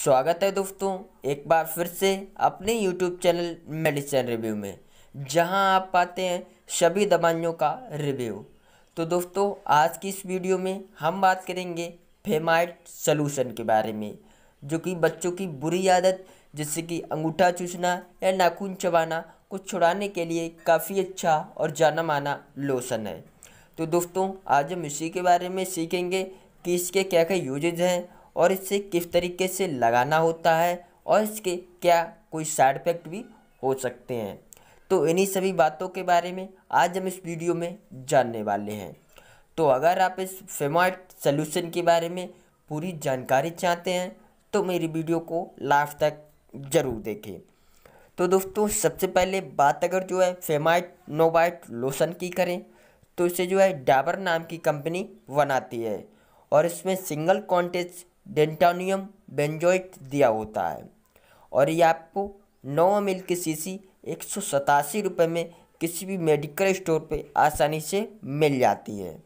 स्वागत है दोस्तों एक बार फिर से अपने यूट्यूब चैनल मेडिसिन रिव्यू में जहां आप पाते हैं सभी दवाइयों का रिव्यू तो दोस्तों आज की इस वीडियो में हम बात करेंगे फेमाइट सोलूशन के बारे में जो कि बच्चों की बुरी आदत जैसे कि अंगूठा चूसना या नाखून चबाना को छुड़ाने के लिए काफ़ी अच्छा और जाना माना लोशन है तो दोस्तों आज हम इसी के बारे में सीखेंगे कि इसके क्या क्या यूजेज हैं और इसे किस तरीके से लगाना होता है और इसके क्या कोई साइड इफेक्ट भी हो सकते हैं तो इन्हीं सभी बातों के बारे में आज हम इस वीडियो में जानने वाले हैं तो अगर आप इस फेमॉइड सोल्यूशन के बारे में पूरी जानकारी चाहते हैं तो मेरी वीडियो को लास्ट तक ज़रूर देखें तो दोस्तों सबसे पहले बात अगर जो है फेमाइट नोबाइट लोशन की करें तो इसे जो है डाबर नाम की कंपनी बनाती है और इसमें सिंगल कॉन्टेस्ट डेंटानियम बेंजोइट दिया होता है और ये आपको नौ एम एल की शीशी एक सौ सतासी रुपये में किसी भी मेडिकल स्टोर पे आसानी से मिल जाती है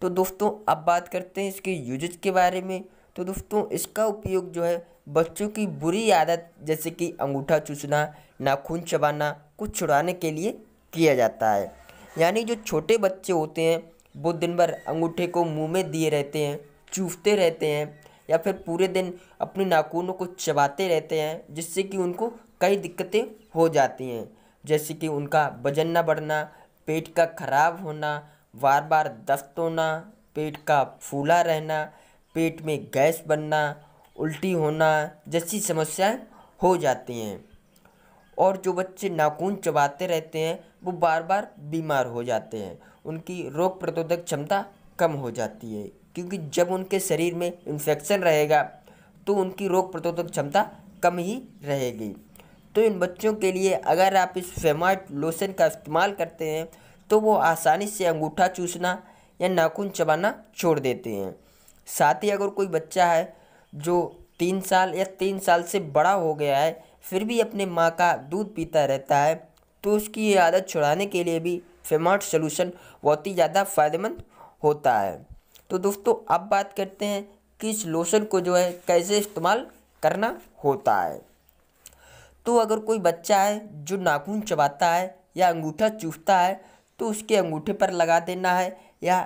तो दोस्तों अब बात करते हैं इसके यूजेज के बारे में तो दोस्तों इसका उपयोग जो है बच्चों की बुरी आदत जैसे कि अंगूठा चूसना नाखून चबाना को छुड़ाने के लिए किया जाता है यानी जो छोटे बच्चे होते हैं वो दिन भर अंगूठे को मुंह में दिए रहते हैं चूसते रहते हैं या फिर पूरे दिन अपने नाखूनों को चबाते रहते हैं जिससे कि उनको कई दिक्कतें हो जाती हैं जैसे कि उनका वजन न बढ़ना पेट का खराब होना बार बार दस्त होना पेट का फूला रहना पेट में गैस बनना उल्टी होना जैसी समस्याएं हो जाती हैं और जो बच्चे नाखून चबाते रहते हैं वो बार बार बीमार हो जाते हैं उनकी रोग प्रतिरोधक क्षमता कम हो जाती है क्योंकि जब उनके शरीर में इन्फेक्शन रहेगा तो उनकी रोग प्रतिरोधक क्षमता कम ही रहेगी तो इन बच्चों के लिए अगर आप इस फेमाइट लोशन का इस्तेमाल करते हैं तो वो आसानी से अंगूठा चूसना या नाखून चबाना छोड़ देते हैं साथ ही अगर कोई बच्चा है जो तीन साल या तीन साल से बड़ा हो गया है फिर भी अपने माँ का दूध पीता रहता है तो उसकी ये आदत छुड़ाने के लिए भी फेमाट सोलूशन बहुत ही ज़्यादा फ़ायदेमंद होता है तो दोस्तों अब बात करते हैं कि इस लोशन को जो है कैसे इस्तेमाल करना होता है तो अगर कोई बच्चा है जो नाखून चबाता है या अंगूठा चूसता है तो उसके अंगूठे पर लगा देना है या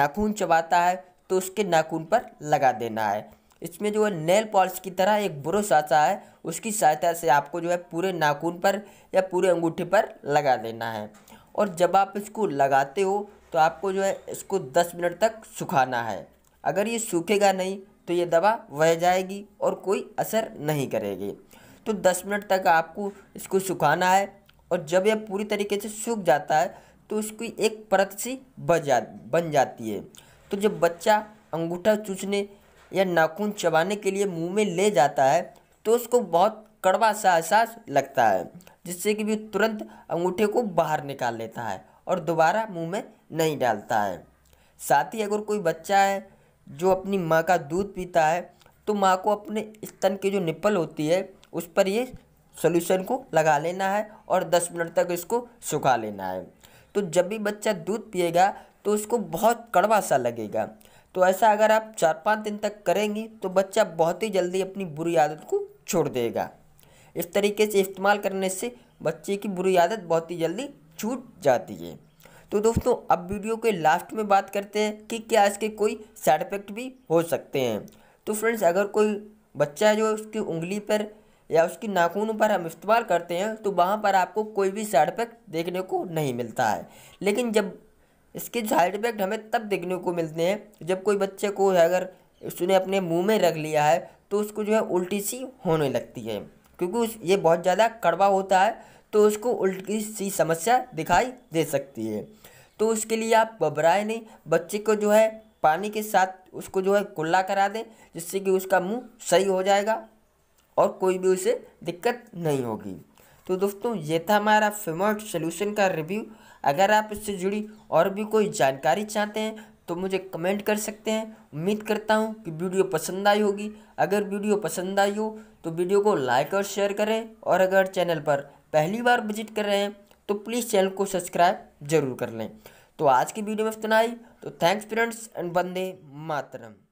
नाखून चबाता है तो उसके नाखून पर लगा देना है इसमें जो है नेल पॉलिश की तरह एक ब्रश आता है उसकी सहायता से आपको जो है पूरे नाखून पर या पूरे अंगूठे पर लगा देना है और जब आप इसको लगाते हो तो आपको जो है इसको दस मिनट तक सुखाना है अगर ये सूखेगा नहीं तो ये दवा बह जाएगी और कोई असर नहीं करेगी तो दस मिनट तक आपको इसको सुखाना है और जब यह पूरी तरीके से सूख जाता है तो उसकी एक परत सी बच जा बन जाती है तो जब बच्चा अंगूठा चूसने या नाखून चबाने के लिए मुंह में ले जाता है तो उसको बहुत कड़वा सा एहसास लगता है जिससे कि भी तुरंत अंगूठे को बाहर निकाल लेता है और दोबारा मुंह में नहीं डालता है साथ ही अगर कोई बच्चा है जो अपनी माँ का दूध पीता है तो माँ को अपने स्तन की जो निप्पल होती है उस पर ये सोल्यूशन को लगा लेना है और 10 मिनट तक इसको सुखा लेना है तो जब भी बच्चा दूध पिएगा तो उसको बहुत कड़वा सा लगेगा तो ऐसा अगर आप चार पाँच दिन तक करेंगी तो बच्चा बहुत ही जल्दी अपनी बुरी आदत को छोड़ देगा इस तरीके से इस्तेमाल करने से बच्चे की बुरी आदत बहुत ही जल्दी छूट जाती है तो दोस्तों अब वीडियो के लास्ट में बात करते हैं कि क्या इसके कोई साइड इफेक्ट भी हो सकते हैं तो फ्रेंड्स अगर कोई बच्चा जो उसकी उंगली पर या उसकी नाखूनों पर हम इस्तेमाल करते हैं तो वहाँ पर आपको कोई भी साइड इफेक्ट देखने को नहीं मिलता है लेकिन जब इसके साइड इफेक्ट हमें तब देखने को मिलते हैं जब कोई बच्चे को अगर उसने अपने मुंह में रख लिया है तो उसको जो है उल्टी सी होने लगती है क्योंकि उस ये बहुत ज़्यादा कड़वा होता है तो उसको उल्टी सी समस्या दिखाई दे सकती है तो उसके लिए आप घबराए नहीं बच्चे को जो है पानी के साथ उसको जो है कुल्ला करा दें जिससे कि उसका मुंह सही हो जाएगा और कोई भी उसे दिक्कत नहीं होगी तो दोस्तों ये था हमारा फेमर्ट सोल्यूशन का रिव्यू अगर आप इससे जुड़ी और भी कोई जानकारी चाहते हैं तो मुझे कमेंट कर सकते हैं उम्मीद करता हूँ कि वीडियो पसंद आई होगी अगर वीडियो पसंद आई हो तो वीडियो को लाइक और शेयर करें और अगर चैनल पर पहली बार विजिट कर रहे हैं तो प्लीज़ चैनल को सब्सक्राइब जरूर कर लें तो आज की वीडियो में इतना ही तो थैंक्स फ्रेंड्स एंड बंदे मातरम